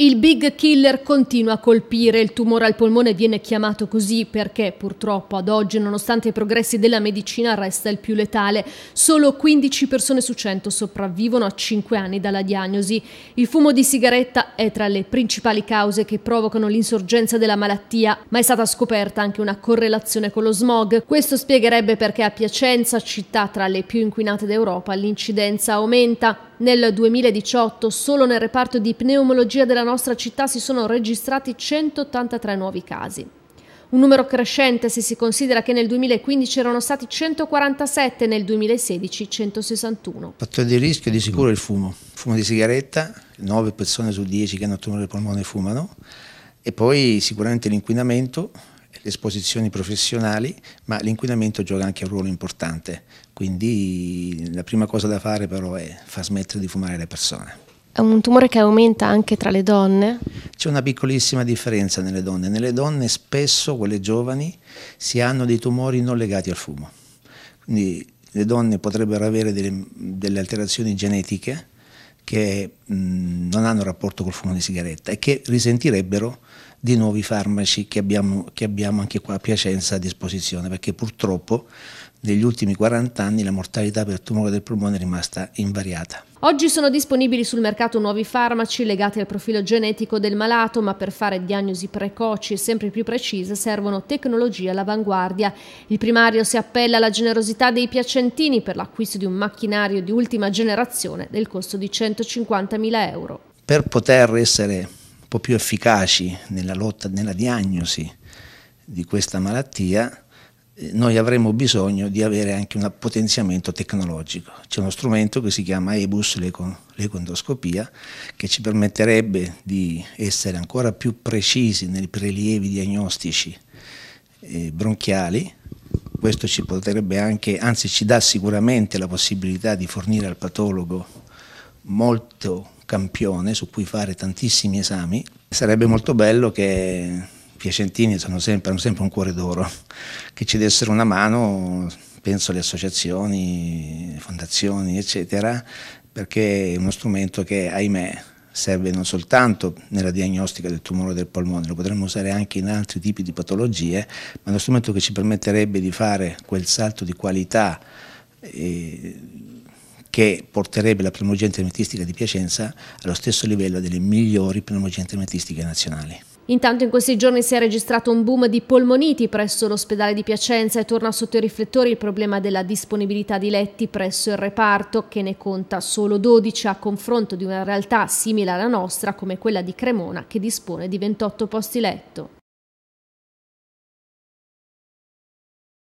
Il Big Killer continua a colpire, il tumore al polmone viene chiamato così perché purtroppo ad oggi, nonostante i progressi della medicina, resta il più letale. Solo 15 persone su 100 sopravvivono a 5 anni dalla diagnosi. Il fumo di sigaretta è tra le principali cause che provocano l'insorgenza della malattia, ma è stata scoperta anche una correlazione con lo smog. Questo spiegherebbe perché a Piacenza, città tra le più inquinate d'Europa, l'incidenza aumenta. Nel 2018 solo nel reparto di pneumologia della nostra città si sono registrati 183 nuovi casi. Un numero crescente se si considera che nel 2015 erano stati 147 e nel 2016 161. Fattore di rischio è di sicuro il fumo. Fumo di sigaretta, 9 persone su 10 che hanno tumore al polmone fumano e poi sicuramente l'inquinamento le esposizioni professionali, ma l'inquinamento gioca anche un ruolo importante, quindi la prima cosa da fare però è far smettere di fumare le persone. È un tumore che aumenta anche tra le donne? C'è una piccolissima differenza nelle donne. Nelle donne spesso, quelle giovani, si hanno dei tumori non legati al fumo. Quindi le donne potrebbero avere delle, delle alterazioni genetiche che mh, mm, non hanno rapporto col fumo di sigaretta e che risentirebbero di nuovi farmaci che abbiamo, che abbiamo anche qua a Piacenza a disposizione, perché purtroppo negli ultimi 40 anni la mortalità per tumore del polmone è rimasta invariata. Oggi sono disponibili sul mercato nuovi farmaci legati al profilo genetico del malato, ma per fare diagnosi precoci e sempre più precise servono tecnologie all'avanguardia. Il primario si appella alla generosità dei piacentini per l'acquisto di un macchinario di ultima generazione del costo di 150.000 euro. Per poter essere un po' più efficaci nella lotta, nella diagnosi di questa malattia, eh, noi avremo bisogno di avere anche un potenziamento tecnologico. C'è uno strumento che si chiama EBUS, l'ecoendoscopia, che ci permetterebbe di essere ancora più precisi nei prelievi diagnostici eh, bronchiali. Questo ci potrebbe anche, anzi ci dà sicuramente la possibilità di fornire al patologo molto campione su cui fare tantissimi esami. Sarebbe molto bello che i Piacentini sono sempre, hanno sempre un cuore d'oro, che ci dessero una mano, penso alle associazioni, fondazioni, eccetera, perché è uno strumento che, ahimè, serve non soltanto nella diagnostica del tumore del polmone, lo potremmo usare anche in altri tipi di patologie, ma è uno strumento che ci permetterebbe di fare quel salto di qualità. E eh, che porterebbe la pneumogente ermetistica di Piacenza allo stesso livello delle migliori pneumogenti ermetistiche nazionali. Intanto in questi giorni si è registrato un boom di polmoniti presso l'ospedale di Piacenza e torna sotto i riflettori il problema della disponibilità di letti presso il reparto che ne conta solo 12 a confronto di una realtà simile alla nostra come quella di Cremona che dispone di 28 posti letto.